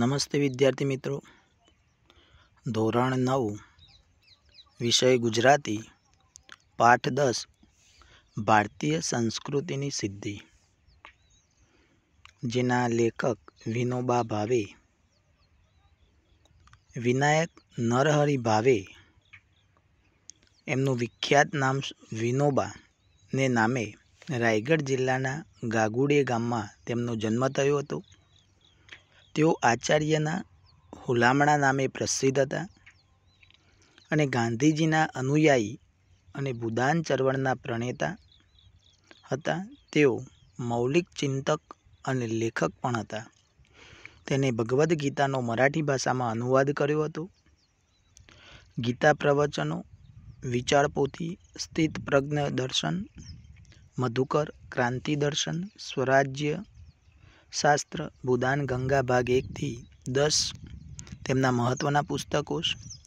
નમસ્તે વિદ્યાર્થી મિત્રો ધોરણ નવ વિષય ગુજરાતી પાઠ દસ ભારતીય સંસ્કૃતિની સિદ્ધિ જેના લેખક વિનોબા ભાવે વિનાયક નરહરિ ભાવે એમનું વિખ્યાત નામ વિનોબા ને નામે રાયગઢ જિલ્લાના ગાગુડે ગામમાં તેમનો જન્મ થયો હતો તેઓ આચાર્યના હુલામણા નામે પ્રસિદ્ધ હતા અને ગાંધીજીના અનુયાયી અને ભૂદાન ચરવણના પ્રણેતા હતા તેઓ મૌલિક ચિંતક અને લેખક પણ હતા તેને ભગવદ્ ગીતાનો મરાઠી ભાષામાં અનુવાદ કર્યો હતો ગીતા પ્રવચનો વિચારપોથી સ્થિત પ્રજ્ઞ દર્શન મધુકર ક્રાંતિ દર્શન સ્વરાજ્ય શાસ્ત્ર ભૂદાન ગંગા ભાગ એકથી દસ તેમના મહત્ત્વના પુસ્તકો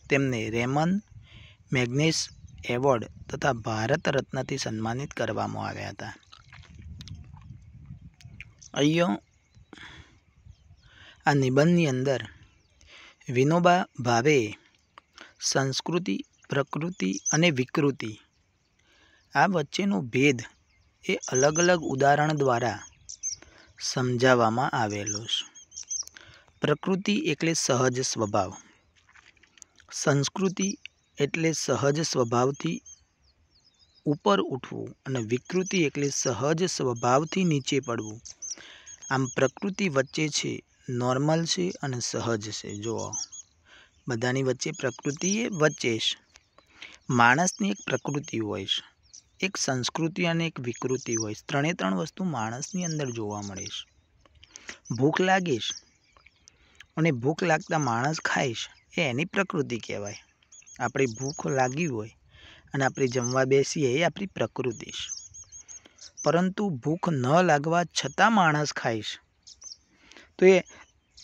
તેમને રેમન મેગ્નેસ એવોર્ડ તથા ભારત રત્નથી સન્માનિત કરવામાં આવ્યા હતા અહીંયો આ નિબંધની અંદર વિનોબા ભાવે સંસ્કૃતિ પ્રકૃતિ અને વિકૃતિ આ વચ્ચેનો ભેદ એ અલગ અલગ ઉદાહરણ દ્વારા સમજાવવામાં આવેલો છે પ્રકૃતિ એટલે સહજ સ્વભાવ સંસ્કૃતિ એટલે સહજ સ્વભાવથી ઉપર ઉઠવું અને વિકૃતિ એટલે સહજ સ્વભાવથી નીચે પડવું આમ પ્રકૃતિ વચ્ચે છે નોર્મલ છે અને સહજ છે જુઓ બધાની વચ્ચે પ્રકૃતિ એ વચ્ચે છે માણસની એક પ્રકૃતિ હોય છે એક સંસ્કૃતિ અને એક વિકૃતિ હોય ત્રણે ત્રણ વસ્તુ માણસની અંદર જોવા મળે ભૂખ લાગીશ અને ભૂખ લાગતા માણસ ખાઈશ એ એની પ્રકૃતિ કહેવાય આપણી ભૂખ લાગી હોય અને આપણે જમવા બેસીએ એ આપણી પ્રકૃતિ છે પરંતુ ભૂખ ન લાગવા છતાં માણસ ખાઈશ તો એ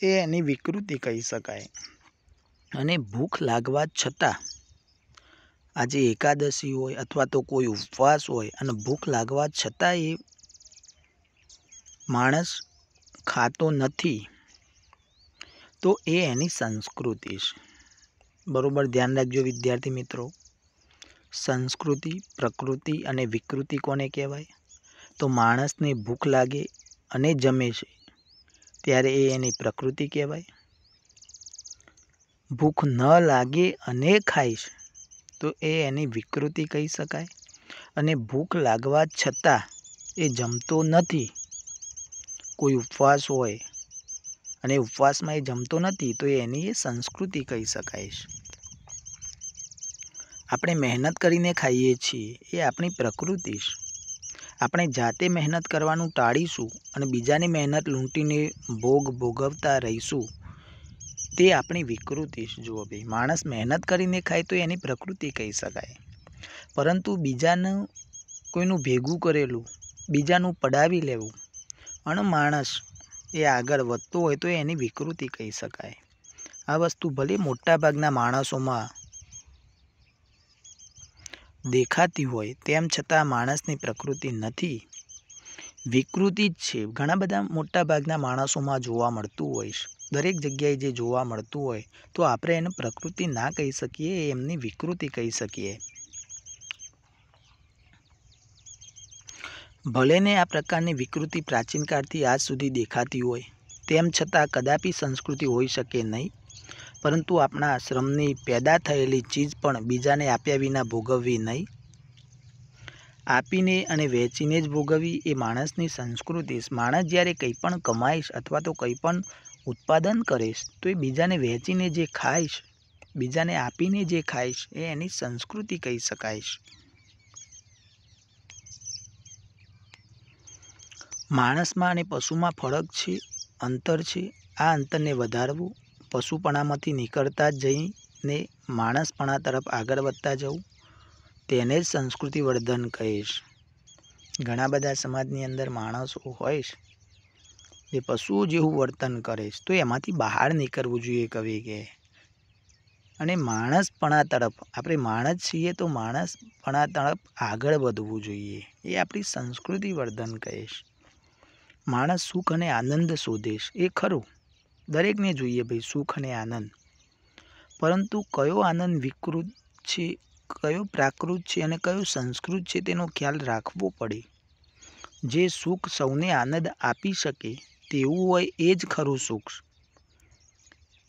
એ એની વિકૃતિ કહી શકાય અને ભૂખ લાગવા છતાં આજે એકાદશી હોય અથવા તો કોઈ ઉપવાસ હોય અને ભૂખ લાગવા છતાં એ માણસ ખાતો નથી તો એ એની સંસ્કૃતિ છે બરાબર ધ્યાન રાખજો વિદ્યાર્થી મિત્રો સંસ્કૃતિ પ્રકૃતિ અને વિકૃતિ કોને કહેવાય તો માણસને ભૂખ લાગે અને જમે છે ત્યારે એ એની પ્રકૃતિ કહેવાય ભૂખ ન લાગે અને ખાય છે તો એ એની વિકૃતિ કહી શકાય અને ભૂખ લાગવા છતાં એ જમતો નથી કોઈ ઉપવાસ હોય અને ઉપવાસમાં એ જમતો નથી તો એની એ સંસ્કૃતિ કહી શકાય છે આપણે મહેનત કરીને ખાઈએ છીએ એ આપણી પ્રકૃતિ છે આપણે જાતે મહેનત કરવાનું ટાળીશું અને બીજાની મહેનત લૂંટીને ભોગ ભોગવતા રહીશું તે આપણી વિકૃતિ જુઓ ભાઈ માણસ મહેનત કરીને ખાય તો એની પ્રકૃતિ કહી શકાય પરંતુ બીજાનું કોઈનું ભેગું કરેલું બીજાનું પડાવી લેવું અને માણસ એ આગળ વધતો હોય તો એની વિકૃતિ કહી શકાય આ વસ્તુ ભલે મોટાભાગના માણસોમાં દેખાતી હોય તેમ છતાં માણસની પ્રકૃતિ નથી વિકૃતિ જ છે ઘણા બધા મોટાભાગના માણસોમાં જોવા મળતું હોય છે દરેક જગ્યાએ જે જોવા મળતું હોય તો આપણે એને પ્રકૃતિ ના કહી શકીએ એમની વિકૃતિ કહી શકીએ ભલેને આ પ્રકારની વિકૃતિ પ્રાચીન કાળથી આજ સુધી દેખાતી હોય તેમ છતાં કદાપી સંસ્કૃતિ હોઈ શકે નહીં પરંતુ આપણા શ્રમની પેદા થયેલી ચીજ પણ બીજાને આપ્યા વિના ભોગવવી નહીં આપીને અને વેચીને જ ભોગવવી એ માણસની સંસ્કૃતિ માણસ જ્યારે કંઈ પણ કમાઈશ અથવા તો કંઈ પણ ઉત્પાદન કરીશ તો એ બીજાને વહેંચીને જે ખાઈશ બીજાને આપીને જે ખાઈશ એ એની સંસ્કૃતિ કહી શકાયશ માણસમાં અને પશુમાં ફરક છે અંતર છે આ અંતરને વધારવું પશુપણામાંથી નીકળતા જઈને માણસપણા તરફ આગળ વધતા જવું તેને જ સંસ્કૃતિવર્ધન કહીશ ઘણા બધા સમાજની અંદર માણસો હોય જે પશુઓ જેવું વર્તન કરે છે તો એમાંથી બહાર નીકળવું જોઈએ કવિ કે અને માણસપણા તરફ આપણે માણસ છીએ તો માણસપણા તરફ આગળ વધવું જોઈએ એ આપણી સંસ્કૃતિ વર્ધન કહીશ માણસ સુખ અને આનંદ શોધેશ એ ખરું દરેકને જોઈએ ભાઈ સુખ અને આનંદ પરંતુ કયો આનંદ વિકૃત છે કયો પ્રાકૃત છે અને કયો સંસ્કૃત છે તેનો ખ્યાલ રાખવો પડે જે સુખ સૌને આનંદ આપી શકે તેવું હોય એ જ ખરું સુખ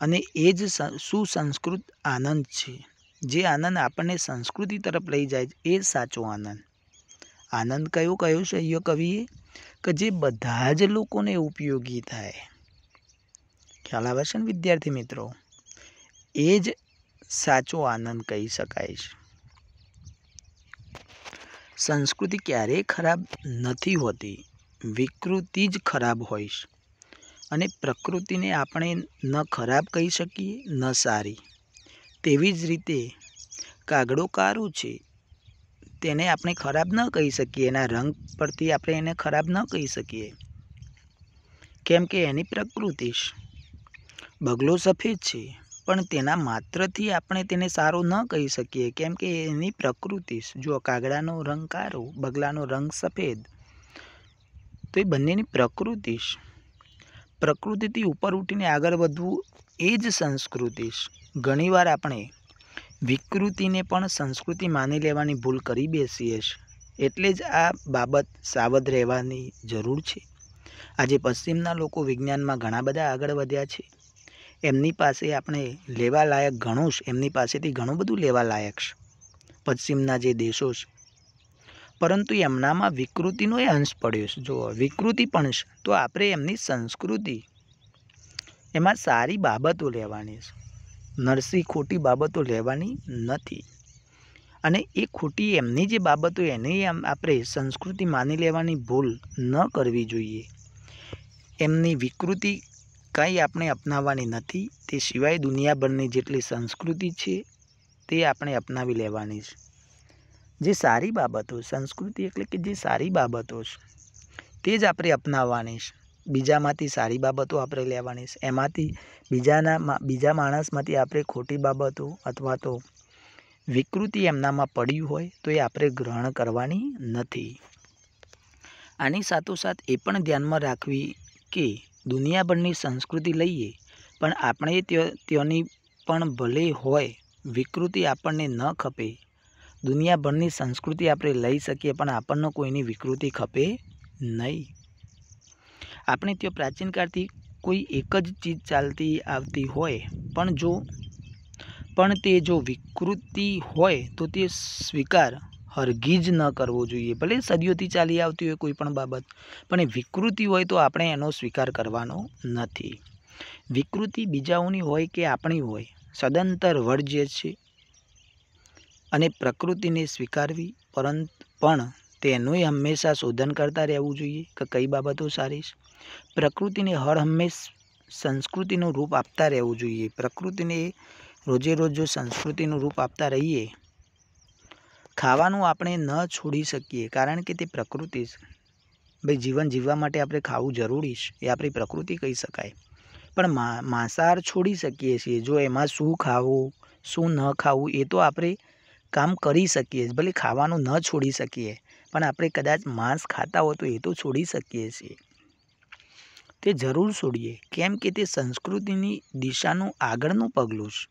અને એ જ સુસંસ્કૃત આનંદ છે જે આનંદ આપણને સંસ્કૃતિ તરફ લઈ જાય એ જ સાચો આનંદ આનંદ કયો કયો છે કવિએ કે જે બધા જ લોકોને ઉપયોગી થાય ખ્યાલ આવે છે ને વિદ્યાર્થી મિત્રો એ જ સાચો આનંદ કહી શકાય છે સંસ્કૃતિ ક્યારેય ખરાબ નથી હોતી વિકૃતિ જ ખરાબ હોય છે અને પ્રકૃતિને આપણે ન ખરાબ કહી શકીએ ન સારી તેવી જ રીતે કાગડો કારું છે તેને આપણે ખરાબ ન કહી શકીએ એના રંગ પરથી આપણે એને ખરાબ ન કહી શકીએ કેમ કે એની પ્રકૃતિ બગલો સફેદ છે પણ તેના માત્રથી આપણે તેને સારો ન કહી શકીએ કેમ કે એની પ્રકૃતિ જો કાગડાનો રંગ કારો બગલાનો રંગ સફેદ તો એ બંનેની પ્રકૃતિ પ્રકૃતિથી ઉપર ઉઠીને આગળ વધવું એ જ સંસ્કૃતિ ઘણીવાર આપણે વિકૃતિને પણ સંસ્કૃતિ માની લેવાની ભૂલ કરી બેસીએ છીએ એટલે જ આ બાબત સાવધ રહેવાની જરૂર છે આજે પશ્ચિમના લોકો વિજ્ઞાનમાં ઘણા બધા આગળ વધ્યા છે એમની પાસે આપણે લેવાલાયક લાયક ઘણું છે એમની પાસેથી ઘણું બધું લેવાલાયક છે પશ્ચિમના જે દેશો છે પરંતુ એમનામાં વિકૃતિનો એ અંશ પડ્યો છે જો વિકૃતિ પણ છે તો આપણે એમની સંસ્કૃતિ એમાં સારી બાબતો લેવાની છે નરસી ખોટી બાબતો લેવાની નથી અને એ ખોટી એમની જે બાબતો એને આપણે સંસ્કૃતિ માની લેવાની ભૂલ ન કરવી જોઈએ એમની વિકૃતિ કંઈ આપણે અપનાવવાની નથી તે સિવાય દુનિયાભરની જેટલી સંસ્કૃતિ છે તે આપણે અપનાવી લેવાની છે જે સારી બાબતો સંસ્કૃતિ એટલે કે જે સારી બાબતો છે તે જ આપણે અપનાવવાની છે બીજામાંથી સારી બાબતો આપણે લેવાની છે એમાંથી બીજાના બીજા માણસમાંથી આપણે ખોટી બાબતો અથવા તો વિકૃતિ એમનામાં પડ્યું હોય તો એ આપણે ગ્રહણ કરવાની નથી આની સાથોસાથ એ પણ ધ્યાનમાં રાખવી કે દુનિયાભરની સંસ્કૃતિ લઈએ પણ આપણે ત્યાંની પણ ભલે હોય વિકૃતિ આપણને ન ખપે દુનિયાભરની સંસ્કૃતિ આપણે લઈ શકીએ પણ આપણને કોઈની વિકૃતિ ખપે નહીં આપણે ત્યાં પ્રાચીન કાળથી કોઈ એક જ ચીજ ચાલતી આવતી હોય પણ જો પણ તે જો વિકૃતિ હોય તો તે સ્વીકાર હરગી જ ન કરવો જોઈએ ભલે સદીઓથી ચાલી આવતી હોય કોઈ પણ બાબત પણ એ વિકૃતિ હોય તો આપણે એનો સ્વીકાર કરવાનો નથી વિકૃતિ બીજાઓની હોય કે આપણી હોય સદંતર વર્જ્ય છે અને પ્રકૃતિને સ્વીકારવી પરંતુ પણ તેનું હંમેશા શોધન કરતા રહેવું જોઈએ કે કઈ બાબતો સારી છે પ્રકૃતિને હર હંમેશ સંસ્કૃતિનું રૂપ આપતા રહેવું જોઈએ પ્રકૃતિને રોજે રોજ જો સંસ્કૃતિનું રૂપ આપતા રહીએ ખાવાનું આપણે ન છોડી શકીએ કારણ કે તે પ્રકૃતિ છે ભાઈ જીવન જીવવા માટે આપણે ખાવું જરૂરી છે એ આપણી પ્રકૃતિ કહી શકાય પણ માંસાહાર છોડી શકીએ છીએ જો એમાં શું ખાવું શું ન ખાવું એ તો આપણે કામ કરી શકીએ ભલે ખાવાનું ન છોડી શકીએ પણ આપણે કદાચ માંસ ખાતા હો તો એ તો છોડી શકીએ છીએ તે જરૂર છોડીએ કેમ કે તે સંસ્કૃતિની દિશાનું આગળનું પગલું છે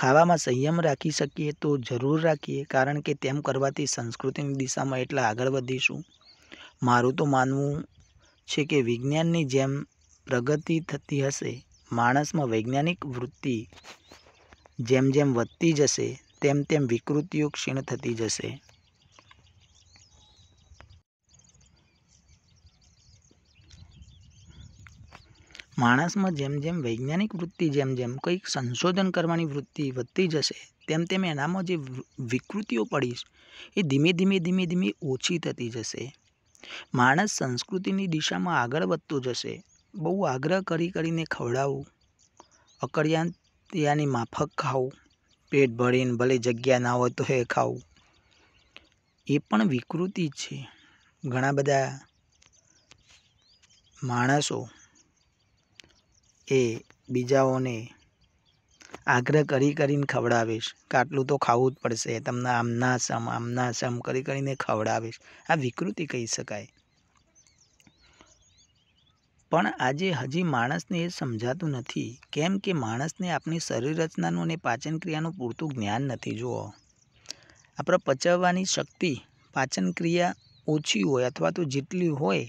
ખાવામાં સંયમ રાખી શકીએ તો જરૂર રાખીએ કારણ કે તેમ કરવાથી સંસ્કૃતિની દિશામાં એટલા આગળ વધીશું મારું તો માનવું છે કે વિજ્ઞાનની જેમ પ્રગતિ થતી હશે માણસમાં વૈજ્ઞાનિક વૃત્તિ જેમ જેમ વધતી જશે તેમ તેમ વિકૃતિઓ ક્ષીણ થતી જશે માણસમાં જેમ જેમ વૈજ્ઞાનિક વૃત્તિ જેમ જેમ કંઈક સંશોધન કરવાની વૃત્તિ વધતી જશે તેમ તેમ એનામાં જે વિકૃતિઓ પડીશ એ ધીમે ધીમે ધીમે ધીમે ઓછી થતી જશે માણસ સંસ્કૃતિની દિશામાં આગળ વધતો જશે બહુ આગ્રહ કરી કરીને ખવડાવવું અકળિયાની માફક ખાવું પેટ ભરીને ભલે જગ્યા ના હોય તો હે ખાવું એ પણ વિકૃતિ છે ઘણા બધા માણસો એ બીજાઓને આગ્રહ કરી કરીને ખવડાવીશ કે આટલું તો ખાવું જ પડશે તમને આમના સમ આમના સમ કરી કરીને ખવડાવીશ આ વિકૃતિ કહી શકાય પણ આજે હજી માણસને એ સમજાતું નથી કેમ કે માણસને આપણી શરીર રચનાનું અને પાચનક્રિયાનું પૂરતું જ્ઞાન નથી જુઓ આપણે પચાવવાની શક્તિ પાચનક્રિયા ઓછી હોય અથવા તો જેટલી હોય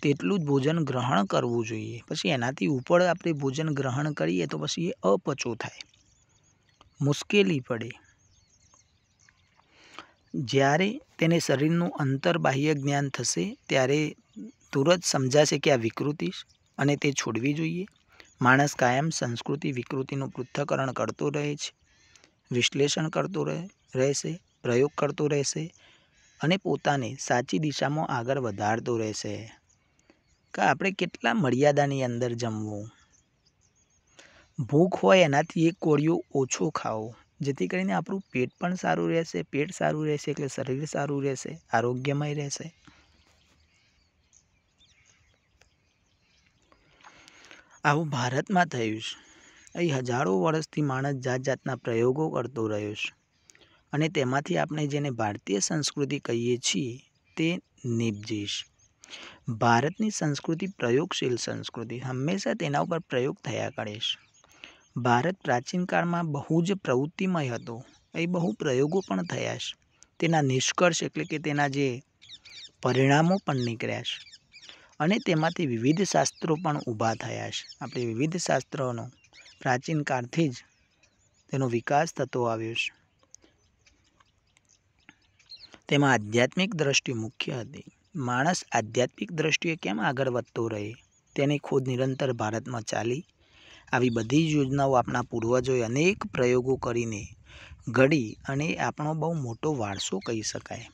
તેટલું જ ભોજન ગ્રહણ કરવું જોઈએ પછી એનાથી ઉપર આપણે ભોજન ગ્રહણ કરીએ તો પછી એ અપચો થાય મુશ્કેલી પડે જ્યારે તેને શરીરનું અંતર્બાહ્ય જ્ઞાન થશે ત્યારે તુરંત સમજાશે કે આ વિકૃતિ અને તે છોડવી જોઈએ માણસ કાયમ સંસ્કૃતિ વિકૃતિનું પૃથ્થકરણ કરતો રહે છે વિશ્લેષણ કરતો રહેશે પ્રયોગ કરતો રહેશે અને પોતાને સાચી દિશામાં આગળ વધારતો રહેશે કે આપણે કેટલા મર્યાદાની અંદર જમવું ભૂખ હોય એનાથી એક કોળિયો ઓછો ખાવો જેથી કરીને આપણું પેટ પણ સારું રહેશે પેટ સારું રહેશે એટલે શરીર સારું રહેશે આરોગ્યમય રહેશે આવું ભારતમાં થયું છે અહીં હજારો વર્ષથી માણસ જાત જાતના પ્રયોગો કરતો રહ્યો છે અને તેમાંથી આપણે જેને ભારતીય સંસ્કૃતિ કહીએ છીએ તે નીપજીશ ભારતની સંસ્કૃતિ પ્રયોગશીલ સંસ્કૃતિ હંમેશા તેના ઉપર પ્રયોગ થયા કરે છે ભારત પ્રાચીન કાળમાં બહુ જ પ્રવૃત્તિમય હતો એ બહુ પ્રયોગો પણ થયા છે તેના નિષ્કર્ષ એટલે કે તેના જે પરિણામો પણ નીકળ્યા છે અને તેમાંથી વિવિધ શાસ્ત્રો પણ ઊભા થયા છે આપણે વિવિધ શાસ્ત્રોનો પ્રાચીન કાળથી જ તેનો વિકાસ થતો આવ્યો છે તેમાં આધ્યાત્મિક દ્રષ્ટિ મુખ્ય હતી માણસ આધ્યાત્મિક દ્રષ્ટિએ કેમ આગળ વધતો રહે તેની ખોદ નિરંતર ભારતમાં ચાલી આવી બધી જ યોજનાઓ આપણા પૂર્વજોએ અનેક પ્રયોગો કરીને ઘડી અને આપણો બહુ મોટો વારસો કહી શકાય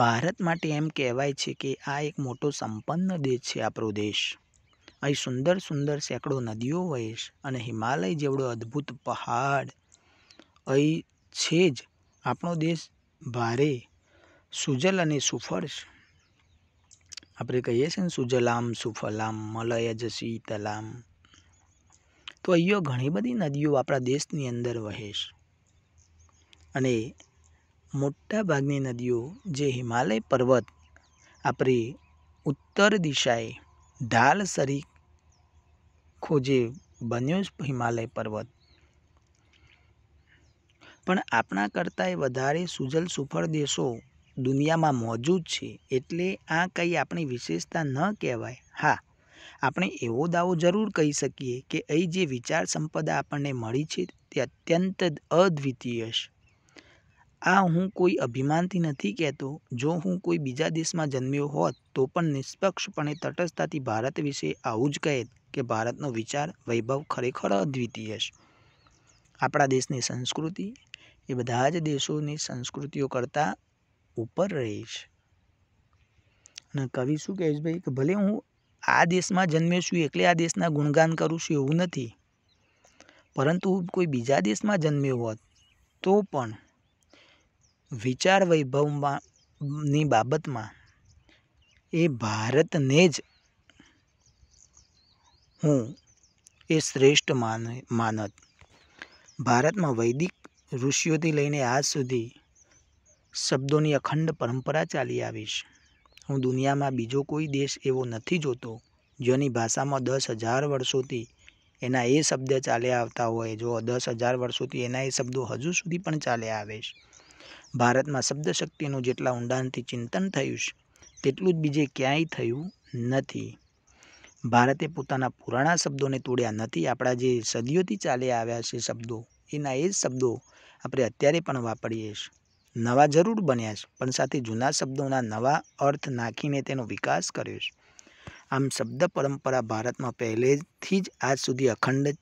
ભારત માટે એમ કહેવાય છે કે આ એક મોટો સંપન્ન દેશ છે આપણો દેશ અહીં સુંદર સુંદર સેંકડો નદીઓ વહેશ અને હિમાલય જેવડો અદ્ભુત પહાડ અહીં છે જ આપણો દેશ ભારે સુજલ અને સુફર્શ આપણે કહીએ છીએ ને સુજલામ સુફલામ મલયજ શીતલામ તો અહીંયો ઘણી બધી નદીઓ આપણા દેશની અંદર વહેશ અને મોટાભાગની નદીઓ જે હિમાલય પર્વત આપણી ઉત્તર દિશાએ ઢાલ સરી ખોજે બન્યો જ હિમાલય પર્વત પણ આપણા કરતાંય વધારે સુજલ સુફળ દેશો દુનિયામાં મોજૂદ છે એટલે આ કંઈ આપણી વિશેષતા ન કહેવાય હા આપણે એવો દાવો જરૂર કહી શકીએ કે અહીં જે વિચાર સંપદા આપણને મળી છે તે અત્યંત અદ્વિતીય છે આ હું કોઈ અભિમાનથી નથી કહેતો જો હું કોઈ બીજા દેશમાં જન્મ્યો હોત તો પણ નિષ્પક્ષપણે તટસ્થતાથી ભારત વિશે આવું જ કહેત કે ભારતનો વિચાર વૈભવ ખરેખર અદ્વિતીય છે આપણા દેશની સંસ્કૃતિ એ બધા જ દેશોની સંસ્કૃતિઓ કરતાં ઉપર રહી છે અને કવિ શું કહે છે ભાઈ કે ભલે હું આ દેશમાં જન્મ્યો છું એટલે આ દેશના ગુણગાન કરું છું એવું નથી પરંતુ કોઈ બીજા દેશમાં જન્મ્યો હોત તો પણ વિચાર વૈભવમાં બાબતમાં એ ભારતને જ હું એ શ્રેષ્ઠ માન માનત ભારતમાં વૈદિક ઋષિઓથી લઈને આજ સુધી શબ્દોની અખંડ પરંપરા ચાલી આવીશ હું દુનિયામાં બીજો કોઈ દેશ એવો નથી જોતો જેની ભાષામાં દસ હજાર વર્ષોથી એના એ શબ્દ ચાલ્યા આવતા હોય જો દસ હજાર વર્ષોથી એના એ શબ્દો હજુ સુધી પણ ચાલ્યા આવે છે ભારતમાં શબ્દશક્તિનું જેટલા ઊંડાણથી ચિંતન થયું છે તેટલું જ બીજે ક્યાંય થયું નથી ભારતે પોતાના પુરાણા શબ્દોને તોડ્યા નથી આપણા જે સદીઓથી ચાલ્યા આવ્યા છે શબ્દો એના એ જ શબ્દો આપણે અત્યારે પણ વાપરીએ છીએ નવા જરૂર બન્યા છે પણ સાથે જૂના શબ્દોના નવા અર્થ નાખીને તેનો વિકાસ કર્યો છે આમ શબ્દ પરંપરા ભારતમાં પહેલેથી જ આજ સુધી અખંડ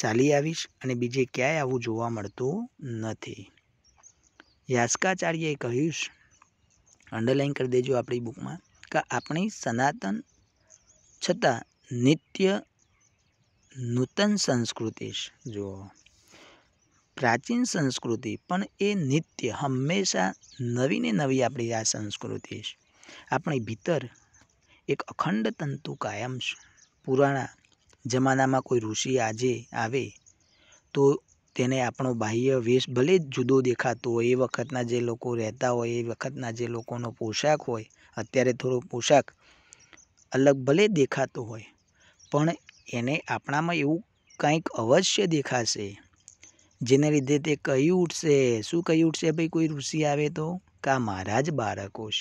ચાલી આવીશ અને બીજે ક્યાંય આવું જોવા મળતું નથી યાસ્કાચાર્યએ કહ્યું અંડરલાઈન કરી દેજો આપણી બુકમાં કે આપણી સનાતન છતાં નિત્ય નૂતન સંસ્કૃતિ જુઓ પ્રાચીન સંસ્કૃતિ પણ એ નિત્ય હંમેશા નવી ને નવી આપણી આ સંસ્કૃતિ છે આપણી ભીતર એક અખંડ તંતુ કાયમ છે પુરાણા જમાનામાં કોઈ ઋષિ આજે આવે તો તેને આપણો બાહ્ય વેશ ભલે જુદો દેખાતો હોય એ વખતના જે લોકો રહેતા હોય એ વખતના જે લોકોનો પોશાક હોય અત્યારે થોડો પોશાક અલગ ભલે દેખાતો હોય પણ એને આપણામાં એવું કંઈક અવશ્ય દેખાશે જેને લીધે તે કહી ઉઠશે શું કહી ઉઠશે ભાઈ કોઈ ઋષિ આવે તો કા મહારાજ બાળકોશ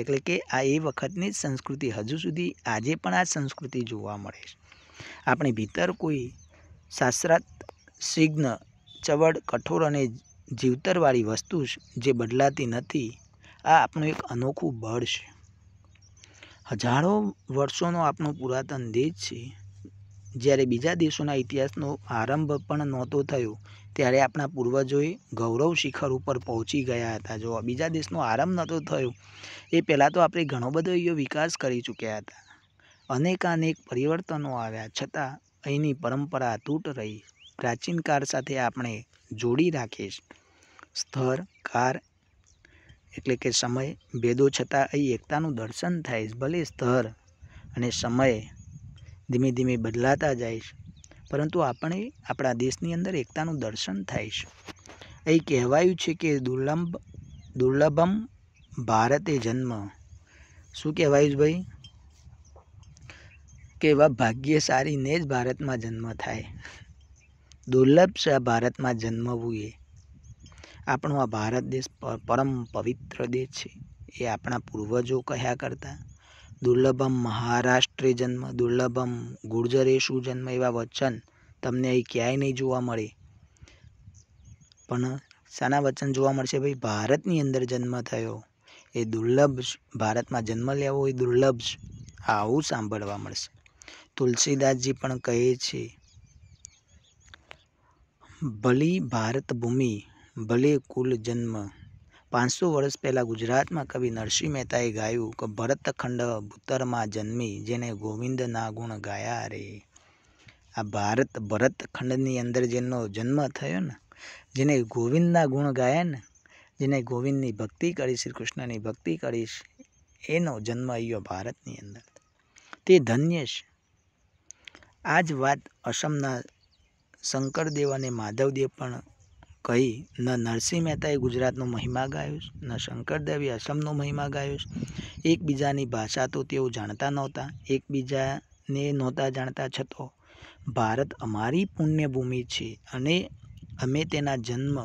એટલે કે આ એ વખતની જ સંસ્કૃતિ હજુ સુધી આજે પણ આ સંસ્કૃતિ જોવા મળે છે આપણે ભીતર કોઈ શાસ્ત્રાત સિગ્ન ચવડ કઠોર અને જીવતરવાળી વસ્તુ જે બદલાતી નથી આ આપણું એક અનોખું બળ છે હજારો વર્ષોનો આપણો પુરાતન દેશ છે જ્યારે બીજા દેશોના ઇતિહાસનો આરંભ પણ નહોતો થયો ત્યારે આપણા પૂર્વજોએ ગૌરવ શિખર ઉપર પહોંચી ગયા હતા જો બીજા દેશનો આરંભ નહોતો થયો એ પહેલાં તો આપણે ઘણો બધો અહીંયો વિકાસ કરી ચૂક્યા હતા અનેકાનેક પરિવર્તનો આવ્યા છતાં અહીંની પરંપરા તૂટ રહી પ્રાચીન કાર સાથે આપણે જોડી રાખીશ સ્થળ કાર એટલે કે સમય ભેદો છતાં અહીં એકતાનું દર્શન થાય ભલે સ્થળ અને સમય ધીમે ધીમે બદલાતા જાય પરંતુ આપણે આપણા દેશની અંદર એકતાનું દર્શન થાય છે અહીં કહેવાયું છે કે દુર્લંભ દુર્લભમ ભારતે જન્મ શું કહેવાયું ભાઈ કે એવા ભાગ્યશાળીને જ ભારતમાં જન્મ થાય દુર્લભ છે આ ભારતમાં જન્મવું એ આપણો આ ભારત દેશ પરમ પવિત્ર દેશ છે એ આપણા પૂર્વજો કહ્યા કરતા દુર્લભમ મહારાષ્ટ્રે જન્મ દુર્લભમ ગુર્જરેશુ જન્મ એવા વચન તમને અહીં ક્યાંય નહીં જોવા મળે પણ શાના વચન જોવા મળશે ભાઈ ભારતની અંદર જન્મ થયો એ દુર્લભ ભારતમાં જન્મ લેવો એ દુર્લભ આવું સાંભળવા મળશે તુલસીદાસજી પણ કહે છે ભલી ભારત ભૂમિ ભલે કુલ જન્મ પાંચસો વર્ષ પહેલાં ગુજરાતમાં કવિ નરસિંહ મહેતાએ ગાયું કે ભરતખંડ ભૂતરમાં જન્મી જેને ગોવિંદના ગુણ ગાયા રે આ ભારત ભરતખંડની અંદર જેનો જન્મ થયો ને જેને ગોવિંદના ગુણ ગાયા ને જેને ગોવિંદની ભક્તિ કરી શ્રી કૃષ્ણની ભક્તિ કરીશ એનો જન્મ આવ્યો ભારતની અંદર તે ધન્ય છે આ જ વાત અસમના શંકરદેવ અને માધવદેવ પણ કહી ન નરસિંહ મહેતાએ ગુજરાતનો મહિમા ગાયો ન શંકરદેવે અસમનો મહિમા ગાયો એકબીજાની ભાષા તો તેઓ જાણતા નહોતા એકબીજાને નહોતા જાણતા છતાં ભારત અમારી પુણ્યભૂમિ છે અને અમે તેના જન્મ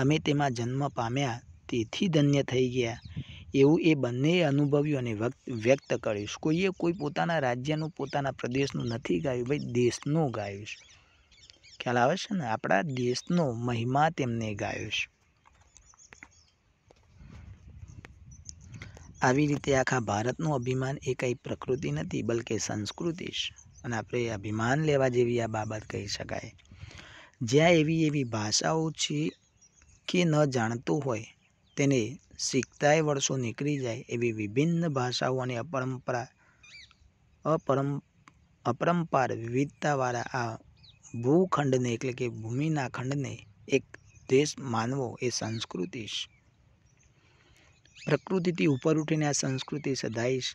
અમે તેમાં જન્મ પામ્યા તેથી ધન્ય થઈ ગયા એવું એ બંનેએ અનુભવ્યું અને વ્યક્ત કર્યું કોઈએ કોઈ પોતાના રાજ્યનું પોતાના પ્રદેશનું નથી ગાયું ભાઈ દેશનું ગાયું છે ખ્યાલ આવે છે ને આપણા દેશનો મહિમા તેમને ગાયો છે આવી રીતે આખા ભારતનું અભિમાન એ કંઈ પ્રકૃતિ નથી બલકે સંસ્કૃતિ છે અને આપણે અભિમાન લેવા જેવી આ બાબત કહી શકાય જ્યાં એવી એવી ભાષાઓ છે કે ન જાણતું હોય તેને શીખતાય વર્ષો નીકળી જાય એવી વિભિન્ન ભાષાઓ અને અપરંપરા અપરમ અપરંપાર વિવિધતાવાળા આ ભૂખંડને એટલે કે ભૂમિના ખંડને એક દેશ માનવો એ સંસ્કૃતિ પ્રકૃતિથી ઉપર ઉઠીને આ સંસ્કૃતિ સદાઈશ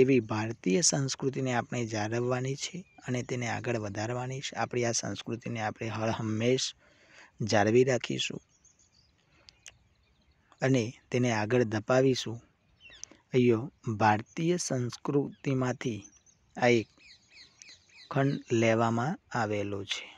એવી ભારતીય સંસ્કૃતિને આપણે જાળવવાની છે અને તેને આગળ વધારવાની છે આપણી આ સંસ્કૃતિને આપણે હર હંમેશ જાળવી રાખીશું અને તેને આગળ ધપાવીશું અહીંયો ભારતીય સંસ્કૃતિમાંથી આ એક લોખંડ લેવામાં આવેલું છે.